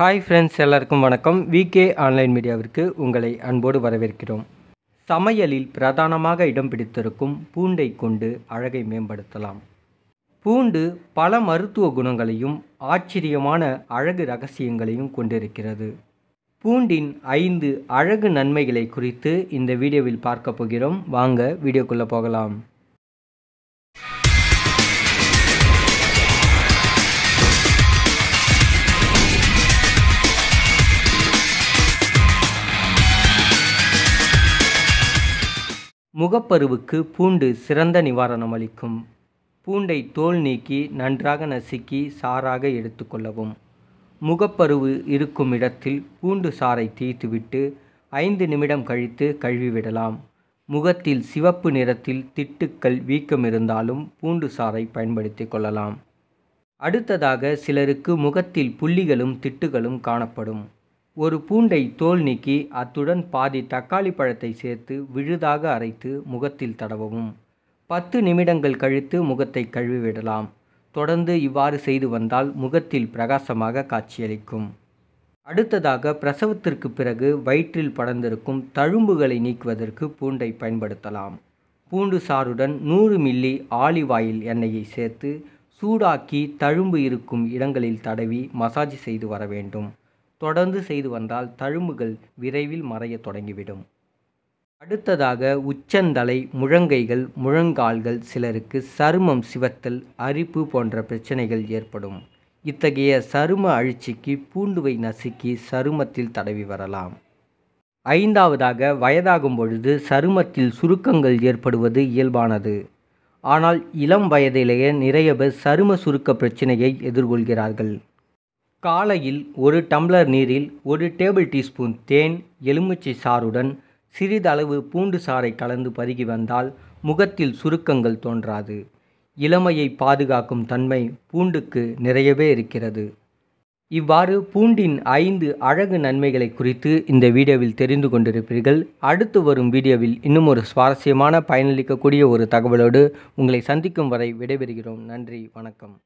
hi friends எல்லாருக்கும் வணக்கம் VK online மீடியாவிற்கு உங்களை அன்போடு வரவேற்கிறோம் சமையலில் பிரதானமாக இடம் பிடித்திருக்கும் பூண்டை கொண்டு அழகை மேம்படுத்தலாம் பூண்டு பல மருத்துவ குணங்களையும் ஆச்சரியமான அழகு ரகசியங்களையும் கொண்டிருக்கிறது பூண்டின் ஐந்து அழகு நன்மைகளை குறித்து இந்த வீடியோவில் பார்க்க போகிறோம் வாங்க வீடியோக்குள்ளே போகலாம் முகப்பருவுக்கு பூண்டு சிறந்த நிவாரணம் அளிக்கும் பூண்டை தோல் நீக்கி நன்றாக நசுக்கி சாராக எடுத்துக்கொள்ளவும் முகப்பருவு இருக்கும் இடத்தில் பூண்டு சாறை தீர்த்துவிட்டு ஐந்து நிமிடம் கழித்து கழுவிவிடலாம் முகத்தில் சிவப்பு நிறத்தில் திட்டுக்கள் வீக்கம் இருந்தாலும் பூண்டு சாறை பயன்படுத்தி கொள்ளலாம் அடுத்ததாக சிலருக்கு முகத்தில் புள்ளிகளும் திட்டுகளும் காணப்படும் ஒரு பூண்டை தோல் நீக்கி அத்துடன் பாதி தக்காளி பழத்தை சேர்த்து விழுதாக அரைத்து முகத்தில் தடவவும் பத்து நிமிடங்கள் கழித்து முகத்தை கழுவிவிடலாம் தொடர்ந்து இவ்வாறு செய்து வந்தால் முகத்தில் பிரகாசமாக காட்சியளிக்கும் அடுத்ததாக பிரசவத்திற்கு பிறகு வயிற்றில் படர்ந்திருக்கும் தழும்புகளை நீக்குவதற்கு பூண்டை பயன்படுத்தலாம் பூண்டு சாறுடன் நூறு மில்லி ஆலிவ் ஆயில் எண்ணெயை சேர்த்து சூடாக்கி தழும்பு இருக்கும் இடங்களில் தடவி மசாஜ் செய்து வர வேண்டும் தொடர்ந்து செய்து வந்தால் தழும்புகள் விரைவில் மறைய தொடங்கிவிடும் அடுத்ததாக உச்சந்தலை முழங்கைகள் முழங்கால்கள் சிலருக்கு சருமம் சிவத்தல் அரிப்பு போன்ற பிரச்சனைகள் ஏற்படும் இத்தகைய சரும அழிச்சிக்கு பூண்டுவை நசுக்கி சருமத்தில் தடவி வரலாம் ஐந்தாவதாக வயதாகும் பொழுது சருமத்தில் சுருக்கங்கள் ஏற்படுவது இயல்பானது ஆனால் இளம் வயதிலேயே நிறைய பேர் சரும சுருக்க பிரச்சனையை எதிர்கொள்கிறார்கள் காலையில் ஒரு டம்ளர் நீரில் ஒரு டேபிள் டீஸ்பூன் தேன் எலுமிச்சை சாறுடன் சிறிதளவு பூண்டு சாறை கலந்து பருகி வந்தால் முகத்தில் சுருக்கங்கள் தோன்றாது இளமையை பாதுகாக்கும் தன்மை பூண்டுக்கு நிறையவே இருக்கிறது இவ்வாறு பூண்டின் ஐந்து அழகு நன்மைகளை குறித்து இந்த வீடியோவில் தெரிந்து கொண்டிருப்பீர்கள் அடுத்து வரும் வீடியோவில் இன்னும் ஒரு சுவாரஸ்யமான பயனளிக்கக்கூடிய ஒரு தகவலோடு உங்களை சந்திக்கும் வரை விடைபெறுகிறோம் நன்றி வணக்கம்